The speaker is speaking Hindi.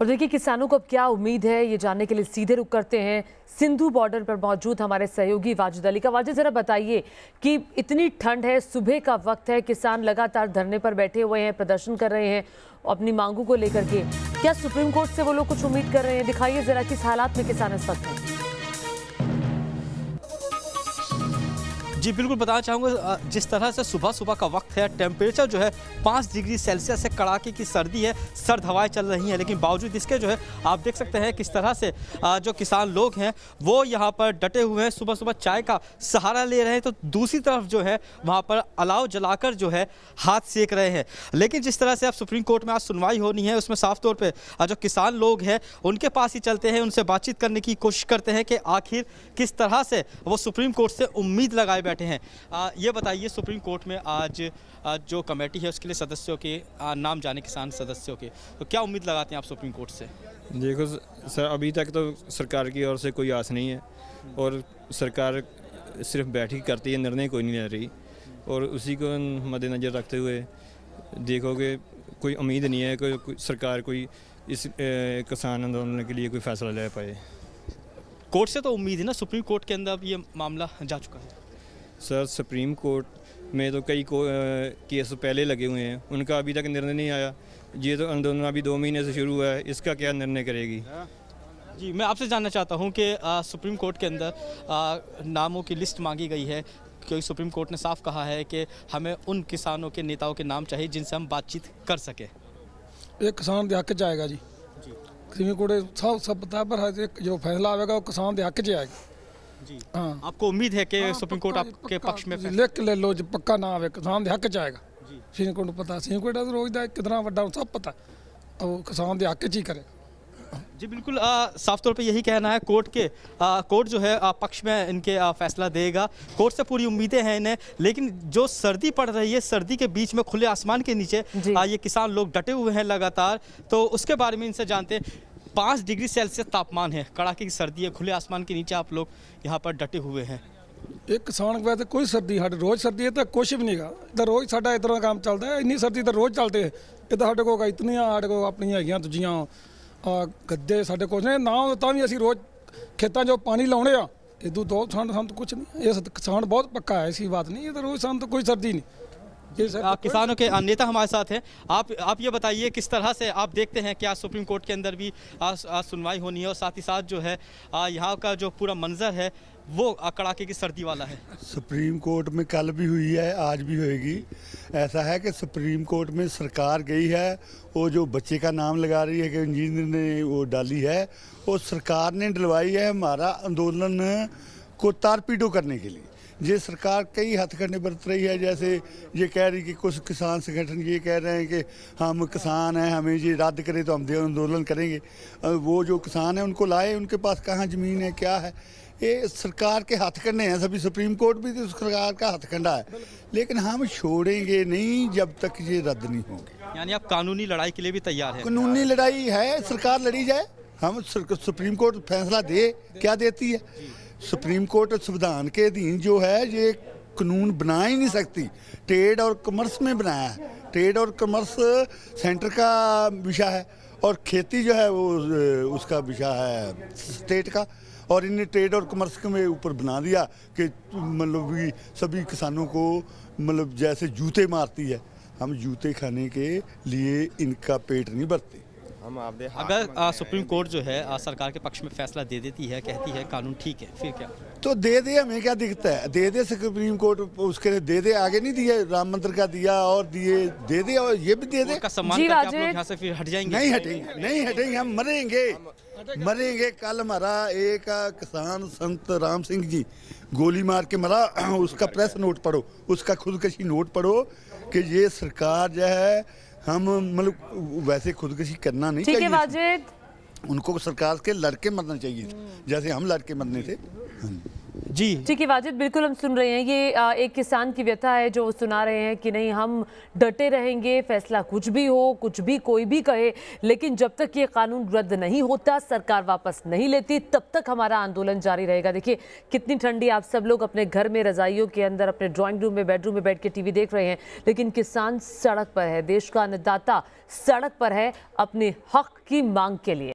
और देखिए किसानों को अब क्या उम्मीद है ये जानने के लिए सीधे रुक करते हैं सिंधु बॉर्डर पर मौजूद हमारे सहयोगी वाजिद अली का वाजिद ज़रा बताइए कि इतनी ठंड है सुबह का वक्त है किसान लगातार धरने पर बैठे हुए हैं प्रदर्शन कर रहे हैं अपनी मांगों को लेकर के क्या सुप्रीम कोर्ट से वो लोग कुछ उम्मीद कर रहे हैं दिखाइए ज़रा किस हालात में किसान इस वक्त हैं जी बिल्कुल बताना चाहूँगा जिस तरह से सुबह सुबह का वक्त है टेम्परेचर जो है पाँच डिग्री सेल्सियस से कड़ाके की सर्दी है सर्द हवाएं चल रही हैं लेकिन बावजूद इसके जो है आप देख सकते हैं किस तरह से जो किसान लोग हैं वो यहाँ पर डटे हुए हैं सुबह सुबह चाय का सहारा ले रहे हैं तो दूसरी तरफ जो है वहाँ पर अलाव जलाकर जो है हाथ सेक रहे हैं लेकिन जिस तरह से आप सुप्रीम कोर्ट में आज सुनवाई होनी है उसमें साफ तौर पर जो किसान लोग हैं उनके पास ही चलते हैं उनसे बातचीत करने की कोशिश करते हैं कि आखिर किस तरह से वो सुप्रीम कोर्ट से उम्मीद लगाए बैठे बैठे हैं आ, ये बताइए सुप्रीम कोर्ट में आज आ, जो कमेटी है उसके लिए सदस्यों के आ, नाम जाने किसान सदस्यों के तो क्या उम्मीद लगाते हैं आप सुप्रीम कोर्ट से देखो सर अभी तक तो सरकार की ओर से कोई आस नहीं है और सरकार सिर्फ बैठी करती है निर्णय कोई नहीं ले रही और उसी को मद्देनज़र रखते हुए देखोगे कोई उम्मीद नहीं है कोई, कोई सरकार कोई इस ए, किसान आंदोलन के लिए कोई फैसला ले पाए कोर्ट से तो उम्मीद है ना सुप्रीम कोर्ट के अंदर अब ये मामला जा चुका है सर सुप्रीम कोर्ट में तो कई को, केस तो पहले लगे हुए हैं उनका अभी तक निर्णय नहीं आया ये तो आंदोलन अभी दो महीने से शुरू हुआ है इसका क्या निर्णय करेगी हाँ। जी मैं आपसे जानना चाहता हूं कि आ, सुप्रीम कोर्ट के अंदर आ, नामों की लिस्ट मांगी गई है क्योंकि सुप्रीम कोर्ट ने साफ कहा है कि हमें उन किसानों के नेताओं के नाम चाहिए जिनसे हम बातचीत कर सकें एक किसान हक जाएगा जी सुप्रीम कोर्ट साफ सब पता है पर जो फैसला आएगा वो किसान हक जाएगा हाँ। आपको उम्मीद है कि हाँ, सुप्रीम कोर्ट आपके पक्ष में लिख ले लो जी पक्का ना है किसान के हक जाएगा सुप्रीम कोर्ट पता सुप्रीम कोर्ट रोज का कितना वा सब पता और तो किसान के हक च ही करे जी बिल्कुल आ, साफ तौर पे यही कहना है कोर्ट के कोर्ट जो है आ, पक्ष में इनके आ, फैसला देगा कोर्ट से पूरी उम्मीदें हैं इन्हें लेकिन जो सर्दी पड़ रही है सर्दी के बीच में खुले आसमान के नीचे आ, ये किसान लोग डटे हुए हैं लगातार तो उसके बारे में इनसे जानते हैं पाँच डिग्री सेल्सियस तापमान है कड़ाके की सर्दी है खुले आसमान के नीचे आप लोग यहाँ पर डटे हुए हैं एक किसान वैसे तो कोई सर्दी हट रोज सर्दी है तो कुछ भी नहीं गा रोज साढ़ा इधर का काम चलता है इन्नी सर्दी तो रोज चलते है इधर साढ़े को इतनिया साढ़े को अपनी है दूजिया गद्दे साढ़े को ना तो भी असं रोज खेतों चो पानी लाने इधर दो ठंड ठंड कुछ नहीं इस किसान बहुत पक्का है ऐसी बात नहीं इधर रोज ठंड तो कोई सर्दी नहीं तो किसानों के नेता हमारे साथ हैं आप आप ये बताइए किस तरह से आप देखते हैं क्या सुप्रीम कोर्ट के अंदर भी सुनवाई होनी है और साथ ही साथ जो है यहाँ का जो पूरा मंजर है वो कड़ाके की सर्दी वाला है सुप्रीम कोर्ट में कल भी हुई है आज भी होगी ऐसा है कि सुप्रीम कोर्ट में सरकार गई है वो जो बच्चे का नाम लगा रही है कि इंजीनियर ने वो डाली है वो सरकार ने डलवाई है हमारा आंदोलन को तारपीटो करने के लिए ये सरकार कई हथकंडे बरत रही है जैसे ये कह रही कि कुछ किसान संगठन ये कह रहे हैं कि हम किसान हैं हमें ये रद्द करें तो हम आंदोलन करेंगे वो जो किसान हैं उनको लाए उनके पास कहाँ ज़मीन है क्या है ये सरकार के हथकंडे हैं सभी सुप्रीम कोर्ट भी तो सरकार का हथकंडा है लेकिन हम छोड़ेंगे नहीं जब तक ये रद्द नहीं होंगे यानी आप कानूनी लड़ाई के लिए भी तैयार हैं कानूनी लड़ाई है सरकार लड़ी जाए हम सुप्रीम कोर्ट फैसला दे क्या देती है सुप्रीम कोर्ट संविधान के अधीन जो है ये कानून बना ही नहीं सकती ट्रेड और कमर्स में बनाया है ट्रेड और कमर्स सेंटर का विषय है और खेती जो है वो उसका विषय है स्टेट का और इन्हें ट्रेड और कमर्स के ऊपर बना दिया कि मतलब सभी किसानों को मतलब जैसे जूते मारती है हम जूते खाने के लिए इनका पेट नहीं भरते हम अगर सुप्रीम कोर्ट जो है आ, सरकार के पक्ष में फैसला दे देती है कहती है कानून ठीक है फिर क्या तो दे दे हमें क्या दिखता है दे दे सुप्रीम कोर्ट उसके लिए दे दे आगे नहीं दिए राम मंदिर का दिया और दिए दे दे और ये भी दे दे का सम्मान जी करके आप लोग यहाँ से फिर हट जाएंगे नहीं हटेंगे नहीं हटेंगे हम मरेंगे मरेंगे कल मरा एक किसान संत राम सिंह जी गोली मार के मरा उसका प्रेस नोट पढ़ो उसका खुदकशी नोट पढ़ो कि ये सरकार जो है हम मतलब वैसे खुदकशी करना नहीं ठीक है वाजिद उनको सरकार के लड़के मरना चाहिए जैसे हम लड़के मरने थे हम्म। जी ठीक है वाजिद बिल्कुल हम सुन रहे हैं ये एक किसान की व्यथा है जो सुना रहे हैं कि नहीं हम डटे रहेंगे फैसला कुछ भी हो कुछ भी कोई भी कहे लेकिन जब तक ये कानून रद्द नहीं होता सरकार वापस नहीं लेती तब तक हमारा आंदोलन जारी रहेगा देखिए कितनी ठंडी आप सब लोग अपने घर में रजाइयों के अंदर अपने ड्राॅइंग रूम में बेडरूम में बैठ के टीवी देख रहे हैं लेकिन किसान सड़क पर है देश का अन्नदाता सड़क पर है अपने हक की मांग के लिए